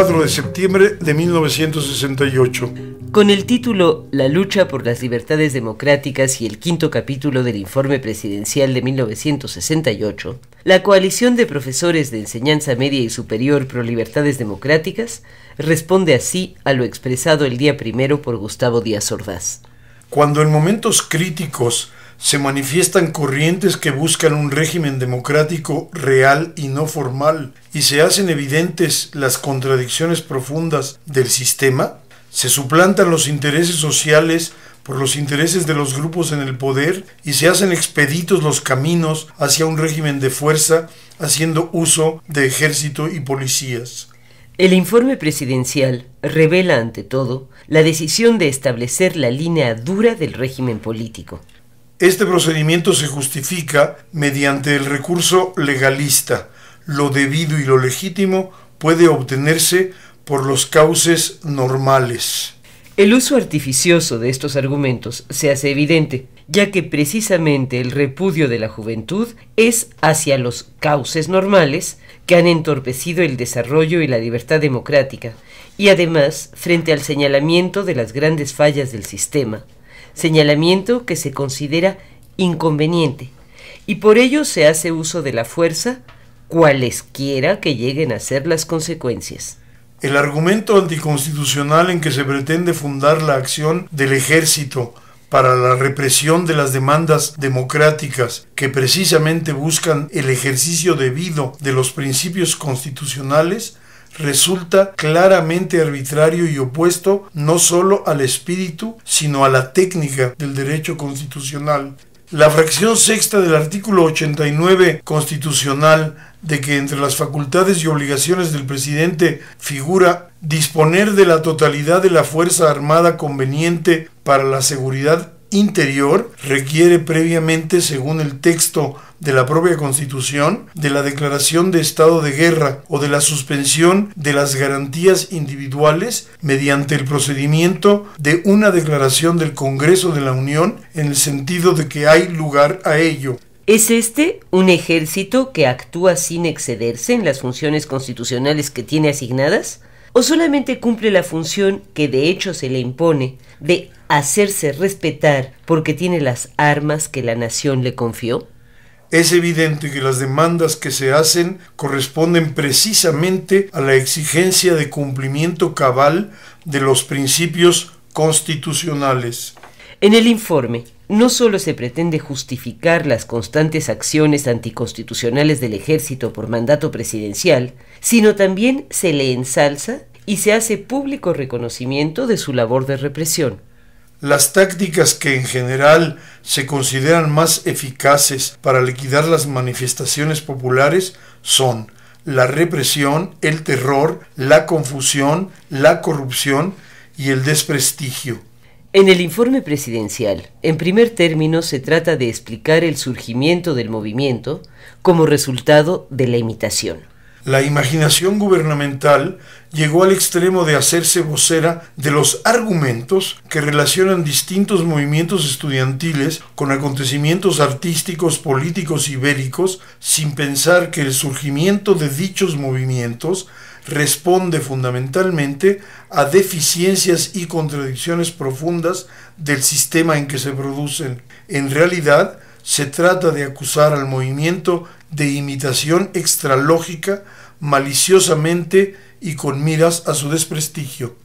4 de septiembre de 1968. Con el título La lucha por las libertades democráticas y el quinto capítulo del informe presidencial de 1968, la coalición de profesores de enseñanza media y superior pro libertades democráticas responde así a lo expresado el día primero por Gustavo Díaz Ordaz. Cuando en momentos críticos se manifiestan corrientes que buscan un régimen democrático real y no formal, y se hacen evidentes las contradicciones profundas del sistema, se suplantan los intereses sociales por los intereses de los grupos en el poder y se hacen expeditos los caminos hacia un régimen de fuerza haciendo uso de ejército y policías. El informe presidencial revela ante todo la decisión de establecer la línea dura del régimen político. Este procedimiento se justifica mediante el recurso legalista. Lo debido y lo legítimo puede obtenerse por los cauces normales. El uso artificioso de estos argumentos se hace evidente, ya que precisamente el repudio de la juventud es hacia los cauces normales que han entorpecido el desarrollo y la libertad democrática, y además frente al señalamiento de las grandes fallas del sistema, señalamiento que se considera inconveniente, y por ello se hace uso de la fuerza cualesquiera que lleguen a ser las consecuencias. El argumento anticonstitucional en que se pretende fundar la acción del ejército para la represión de las demandas democráticas que precisamente buscan el ejercicio debido de los principios constitucionales resulta claramente arbitrario y opuesto no solo al espíritu, sino a la técnica del derecho constitucional. La fracción sexta del artículo 89 constitucional de que entre las facultades y obligaciones del presidente figura disponer de la totalidad de la fuerza armada conveniente para la seguridad interior requiere previamente, según el texto de la propia Constitución, de la declaración de estado de guerra o de la suspensión de las garantías individuales mediante el procedimiento de una declaración del Congreso de la Unión en el sentido de que hay lugar a ello. ¿Es este un ejército que actúa sin excederse en las funciones constitucionales que tiene asignadas? o solamente cumple la función que de hecho se le impone de hacerse respetar porque tiene las armas que la nación le confió? Es evidente que las demandas que se hacen corresponden precisamente a la exigencia de cumplimiento cabal de los principios constitucionales. En el informe, no solo se pretende justificar las constantes acciones anticonstitucionales del ejército por mandato presidencial, sino también se le ensalza y se hace público reconocimiento de su labor de represión. Las tácticas que en general se consideran más eficaces para liquidar las manifestaciones populares son la represión, el terror, la confusión, la corrupción y el desprestigio en el informe presidencial, en primer término, se trata de explicar el surgimiento del movimiento como resultado de la imitación. La imaginación gubernamental llegó al extremo de hacerse vocera de los argumentos que relacionan distintos movimientos estudiantiles con acontecimientos artísticos, políticos y bélicos, sin pensar que el surgimiento de dichos movimientos responde fundamentalmente a deficiencias y contradicciones profundas del sistema en que se producen. En realidad, se trata de acusar al movimiento de imitación extralógica maliciosamente y con miras a su desprestigio.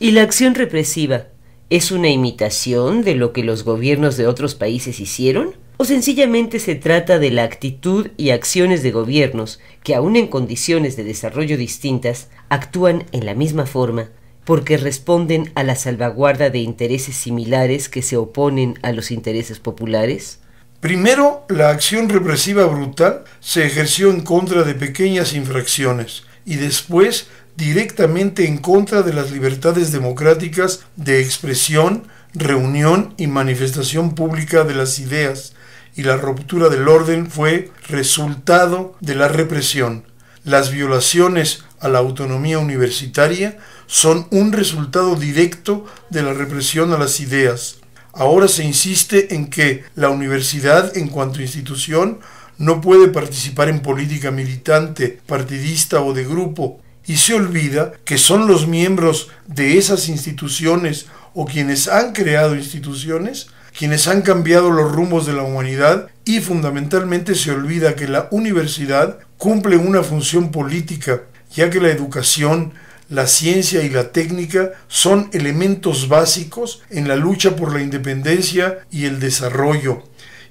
¿Y la acción represiva es una imitación de lo que los gobiernos de otros países hicieron? o sencillamente se trata de la actitud y acciones de gobiernos que aun en condiciones de desarrollo distintas actúan en la misma forma porque responden a la salvaguarda de intereses similares que se oponen a los intereses populares? Primero, la acción represiva brutal se ejerció en contra de pequeñas infracciones y después directamente en contra de las libertades democráticas de expresión, reunión y manifestación pública de las ideas, y la ruptura del orden fue resultado de la represión. Las violaciones a la autonomía universitaria son un resultado directo de la represión a las ideas. Ahora se insiste en que la universidad en cuanto institución no puede participar en política militante, partidista o de grupo, y se olvida que son los miembros de esas instituciones o quienes han creado instituciones quienes han cambiado los rumbos de la humanidad y fundamentalmente se olvida que la universidad cumple una función política, ya que la educación, la ciencia y la técnica son elementos básicos en la lucha por la independencia y el desarrollo,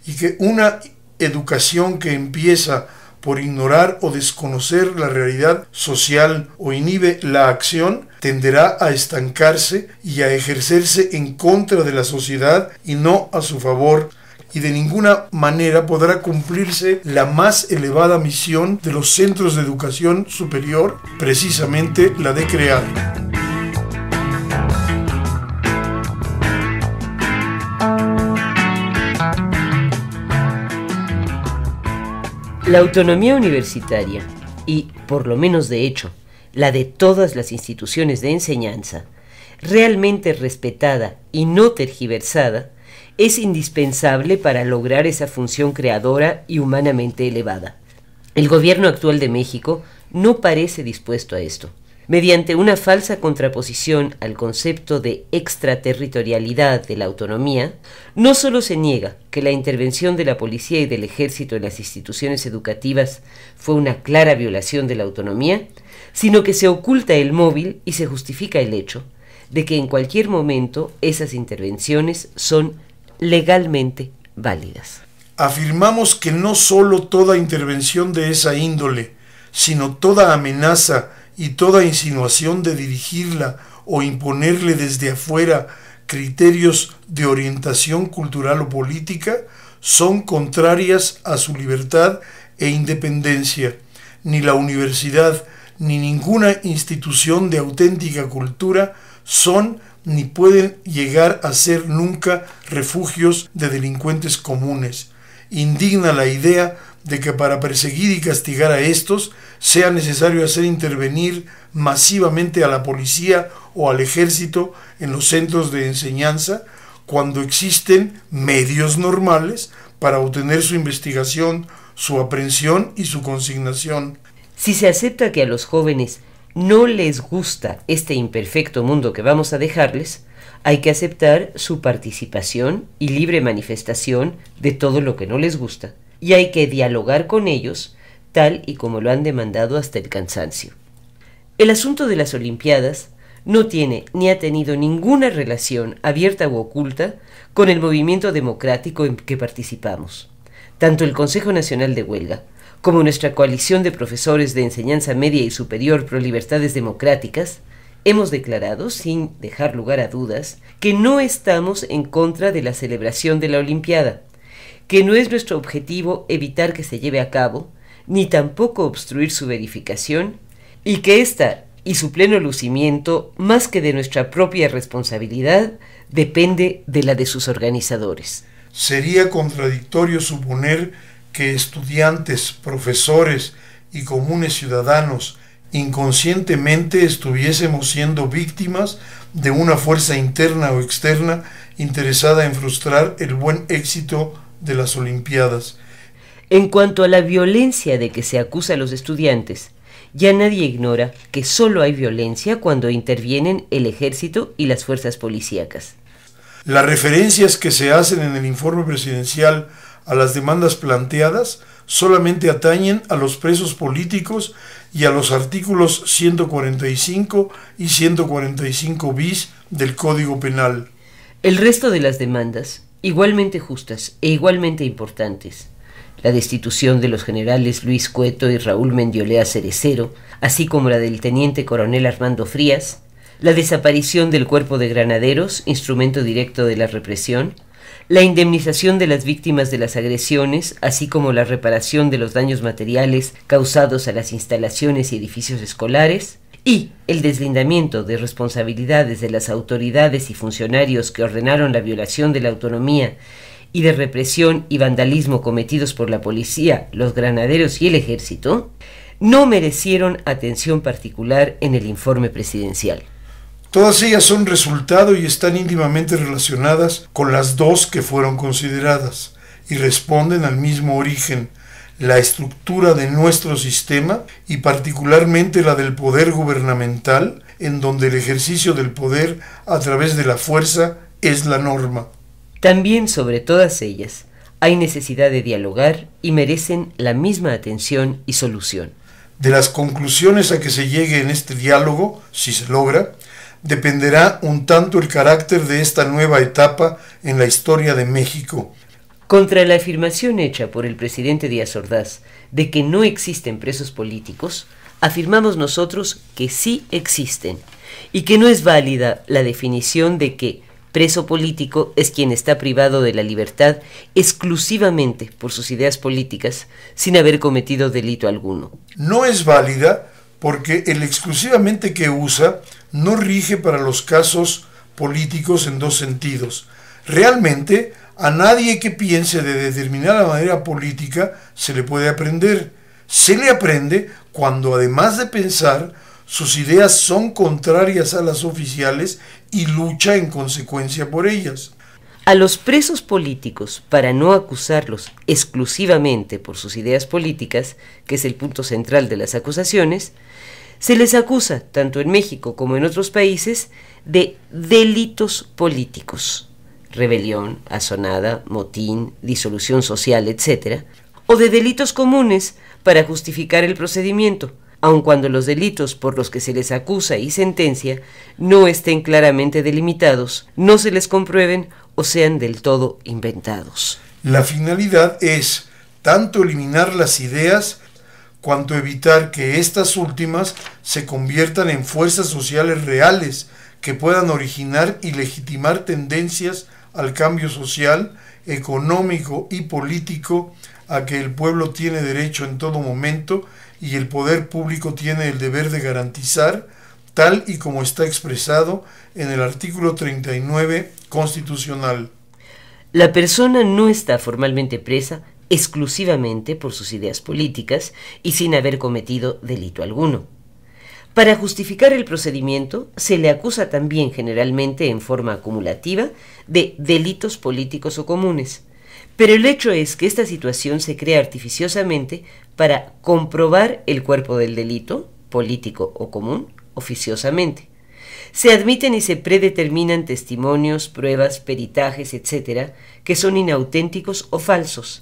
y que una educación que empieza por ignorar o desconocer la realidad social o inhibe la acción, tenderá a estancarse y a ejercerse en contra de la sociedad y no a su favor y de ninguna manera podrá cumplirse la más elevada misión de los centros de educación superior, precisamente la de crear. La autonomía universitaria, y por lo menos de hecho, la de todas las instituciones de enseñanza, realmente respetada y no tergiversada, es indispensable para lograr esa función creadora y humanamente elevada. El gobierno actual de México no parece dispuesto a esto mediante una falsa contraposición al concepto de extraterritorialidad de la autonomía, no solo se niega que la intervención de la policía y del ejército en las instituciones educativas fue una clara violación de la autonomía, sino que se oculta el móvil y se justifica el hecho de que en cualquier momento esas intervenciones son legalmente válidas. Afirmamos que no solo toda intervención de esa índole, sino toda amenaza y toda insinuación de dirigirla o imponerle desde afuera criterios de orientación cultural o política son contrarias a su libertad e independencia. Ni la universidad ni ninguna institución de auténtica cultura son ni pueden llegar a ser nunca refugios de delincuentes comunes. Indigna la idea de que para perseguir y castigar a estos sea necesario hacer intervenir masivamente a la policía o al ejército en los centros de enseñanza cuando existen medios normales para obtener su investigación, su aprehensión y su consignación. Si se acepta que a los jóvenes no les gusta este imperfecto mundo que vamos a dejarles, hay que aceptar su participación y libre manifestación de todo lo que no les gusta y hay que dialogar con ellos, tal y como lo han demandado hasta el cansancio. El asunto de las Olimpiadas no tiene ni ha tenido ninguna relación abierta u oculta con el movimiento democrático en que participamos. Tanto el Consejo Nacional de Huelga como nuestra coalición de profesores de enseñanza media y superior pro libertades democráticas, hemos declarado, sin dejar lugar a dudas, que no estamos en contra de la celebración de la Olimpiada, que no es nuestro objetivo evitar que se lleve a cabo, ni tampoco obstruir su verificación, y que ésta y su pleno lucimiento, más que de nuestra propia responsabilidad, depende de la de sus organizadores. Sería contradictorio suponer que estudiantes, profesores y comunes ciudadanos inconscientemente estuviésemos siendo víctimas de una fuerza interna o externa interesada en frustrar el buen éxito de las Olimpiadas. En cuanto a la violencia de que se acusa a los estudiantes, ya nadie ignora que solo hay violencia cuando intervienen el ejército y las fuerzas policíacas. Las referencias que se hacen en el informe presidencial a las demandas planteadas solamente atañen a los presos políticos y a los artículos 145 y 145 bis del Código Penal. El resto de las demandas igualmente justas e igualmente importantes. La destitución de los generales Luis Cueto y Raúl Mendiolea Cerecero, así como la del teniente coronel Armando Frías, la desaparición del cuerpo de granaderos, instrumento directo de la represión, la indemnización de las víctimas de las agresiones, así como la reparación de los daños materiales causados a las instalaciones y edificios escolares, y el deslindamiento de responsabilidades de las autoridades y funcionarios que ordenaron la violación de la autonomía y de represión y vandalismo cometidos por la policía, los granaderos y el ejército, no merecieron atención particular en el informe presidencial. Todas ellas son resultado y están íntimamente relacionadas con las dos que fueron consideradas y responden al mismo origen, la estructura de nuestro sistema y particularmente la del poder gubernamental, en donde el ejercicio del poder a través de la fuerza es la norma. También sobre todas ellas hay necesidad de dialogar y merecen la misma atención y solución. De las conclusiones a que se llegue en este diálogo, si se logra, dependerá un tanto el carácter de esta nueva etapa en la historia de México, contra la afirmación hecha por el presidente Díaz Ordaz de que no existen presos políticos, afirmamos nosotros que sí existen y que no es válida la definición de que preso político es quien está privado de la libertad exclusivamente por sus ideas políticas sin haber cometido delito alguno. No es válida porque el exclusivamente que usa no rige para los casos políticos en dos sentidos. Realmente a nadie que piense de determinada manera política se le puede aprender. Se le aprende cuando además de pensar, sus ideas son contrarias a las oficiales y lucha en consecuencia por ellas. A los presos políticos, para no acusarlos exclusivamente por sus ideas políticas, que es el punto central de las acusaciones, se les acusa, tanto en México como en otros países, de delitos políticos rebelión, asonada, motín, disolución social, etc., o de delitos comunes para justificar el procedimiento, aun cuando los delitos por los que se les acusa y sentencia no estén claramente delimitados, no se les comprueben o sean del todo inventados. La finalidad es tanto eliminar las ideas cuanto evitar que estas últimas se conviertan en fuerzas sociales reales que puedan originar y legitimar tendencias al cambio social, económico y político a que el pueblo tiene derecho en todo momento y el poder público tiene el deber de garantizar, tal y como está expresado en el artículo 39 constitucional. La persona no está formalmente presa exclusivamente por sus ideas políticas y sin haber cometido delito alguno. Para justificar el procedimiento, se le acusa también generalmente en forma acumulativa de delitos políticos o comunes. Pero el hecho es que esta situación se crea artificiosamente para comprobar el cuerpo del delito, político o común, oficiosamente. Se admiten y se predeterminan testimonios, pruebas, peritajes, etcétera, que son inauténticos o falsos.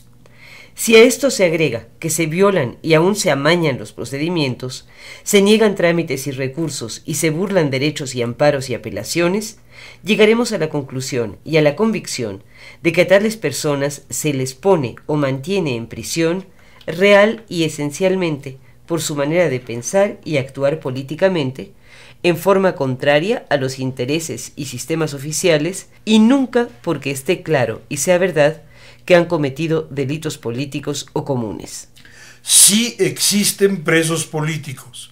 Si a esto se agrega que se violan y aún se amañan los procedimientos, se niegan trámites y recursos y se burlan derechos y amparos y apelaciones, llegaremos a la conclusión y a la convicción de que a tales personas se les pone o mantiene en prisión real y esencialmente por su manera de pensar y actuar políticamente, en forma contraria a los intereses y sistemas oficiales, y nunca porque esté claro y sea verdad que han cometido delitos políticos o comunes. Sí existen presos políticos.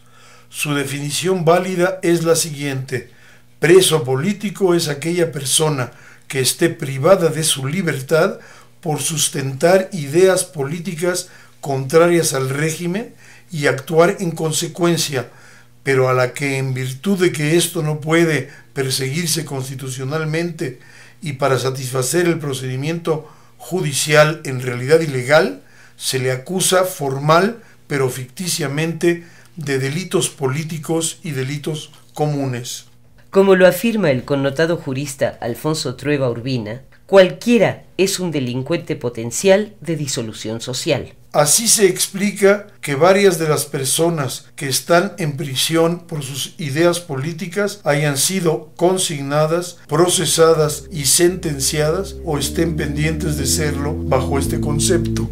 Su definición válida es la siguiente. Preso político es aquella persona que esté privada de su libertad por sustentar ideas políticas contrarias al régimen y actuar en consecuencia, pero a la que en virtud de que esto no puede perseguirse constitucionalmente y para satisfacer el procedimiento judicial en realidad ilegal, se le acusa formal pero ficticiamente de delitos políticos y delitos comunes. Como lo afirma el connotado jurista Alfonso Trueba Urbina, cualquiera es un delincuente potencial de disolución social. Así se explica que varias de las personas que están en prisión por sus ideas políticas hayan sido consignadas, procesadas y sentenciadas o estén pendientes de serlo bajo este concepto.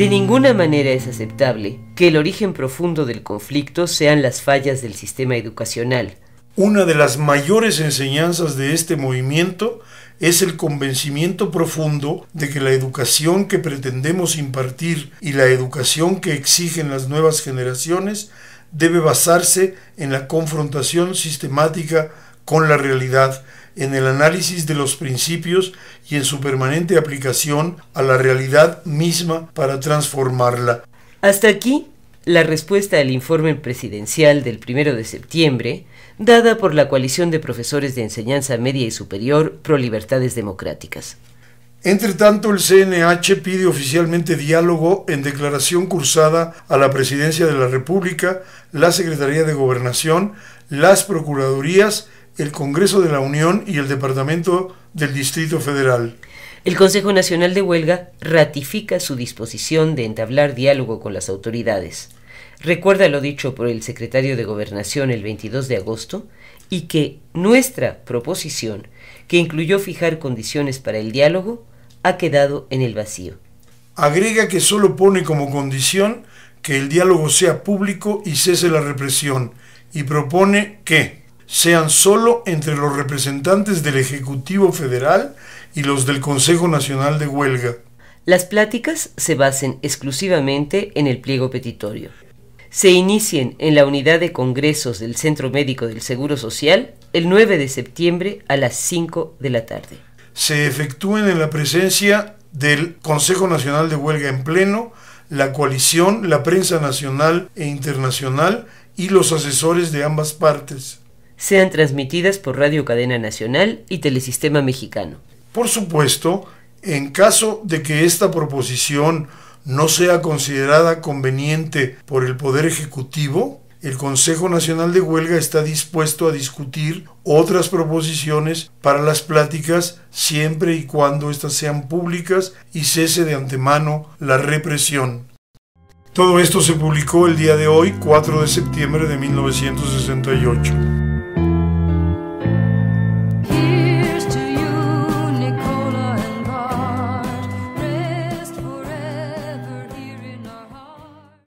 De ninguna manera es aceptable que el origen profundo del conflicto sean las fallas del sistema educacional. Una de las mayores enseñanzas de este movimiento es el convencimiento profundo de que la educación que pretendemos impartir y la educación que exigen las nuevas generaciones debe basarse en la confrontación sistemática con la realidad en el análisis de los principios y en su permanente aplicación a la realidad misma para transformarla. Hasta aquí la respuesta al informe presidencial del 1 de septiembre, dada por la coalición de profesores de enseñanza media y superior pro libertades democráticas. Entre tanto, el CNH pide oficialmente diálogo en declaración cursada a la Presidencia de la República, la Secretaría de Gobernación, las Procuradurías el Congreso de la Unión y el Departamento del Distrito Federal. El Consejo Nacional de Huelga ratifica su disposición de entablar diálogo con las autoridades. Recuerda lo dicho por el secretario de Gobernación el 22 de agosto y que nuestra proposición, que incluyó fijar condiciones para el diálogo, ha quedado en el vacío. Agrega que solo pone como condición que el diálogo sea público y cese la represión y propone que sean solo entre los representantes del Ejecutivo Federal y los del Consejo Nacional de Huelga. Las pláticas se basen exclusivamente en el pliego petitorio. Se inicien en la unidad de congresos del Centro Médico del Seguro Social el 9 de septiembre a las 5 de la tarde. Se efectúen en la presencia del Consejo Nacional de Huelga en Pleno, la coalición, la prensa nacional e internacional y los asesores de ambas partes sean transmitidas por Radio Cadena Nacional y Telesistema Mexicano. Por supuesto, en caso de que esta proposición no sea considerada conveniente por el Poder Ejecutivo, el Consejo Nacional de Huelga está dispuesto a discutir otras proposiciones para las pláticas siempre y cuando éstas sean públicas y cese de antemano la represión. Todo esto se publicó el día de hoy, 4 de septiembre de 1968.